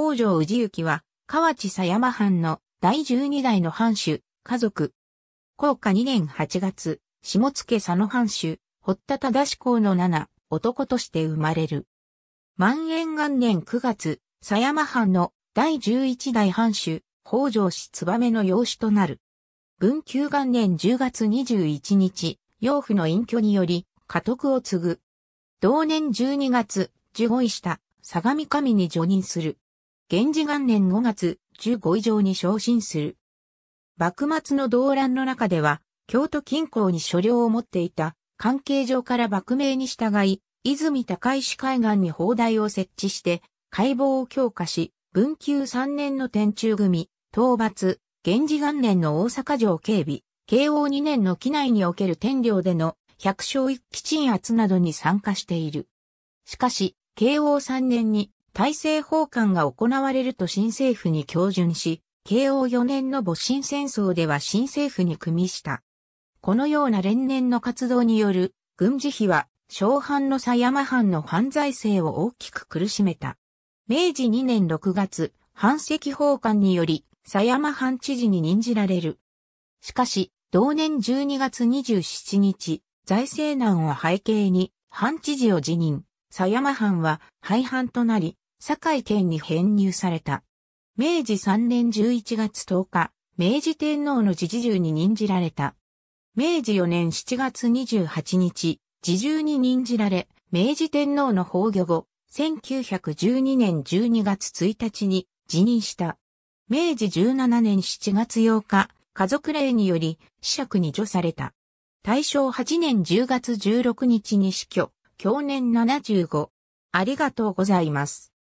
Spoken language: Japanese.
北条氏行は、河内狭山藩の第十二代の藩主、家族。高下二年八月、下野佐野藩主、堀田忠志公の七、男として生まれる。万延元年九月、狭山藩の第十一代藩主、北条氏燕の養子となる。文久元年十月二十一日、養父の隠居により、家督を継ぐ。同年十二月、受護した、相模神に助任する。源氏元年5月、15以上に昇進する。幕末の動乱の中では、京都近郊に所領を持っていた、関係上から幕名に従い、泉高石海岸に砲台を設置して、解剖を強化し、文久3年の天中組、討伐、源氏元年の大阪城警備、慶応2年の機内における天領での百姓一揆鎮圧などに参加している。しかし、慶応3年に大政奉還が行われると新政府に恭順し、慶応4年の戊辰戦争では新政府に組みした。このような連年の活動による軍事費は、小藩の狭山藩の犯罪性を大きく苦しめた。明治2年6月、藩籍奉還により、狭山藩知事に任じられる。しかし、同年12月27日、財政難を背景に、藩知事を辞任。狭山藩は廃藩となり、堺県に編入された。明治3年11月10日、明治天皇の自治重に任じられた。明治4年7月28日、自重に任じられ、明治天皇の崩御後、1912年12月1日に辞任した。明治17年7月8日、家族令により、死釈に除された。大正8年10月16日に死去。享年75。ありがとうございます。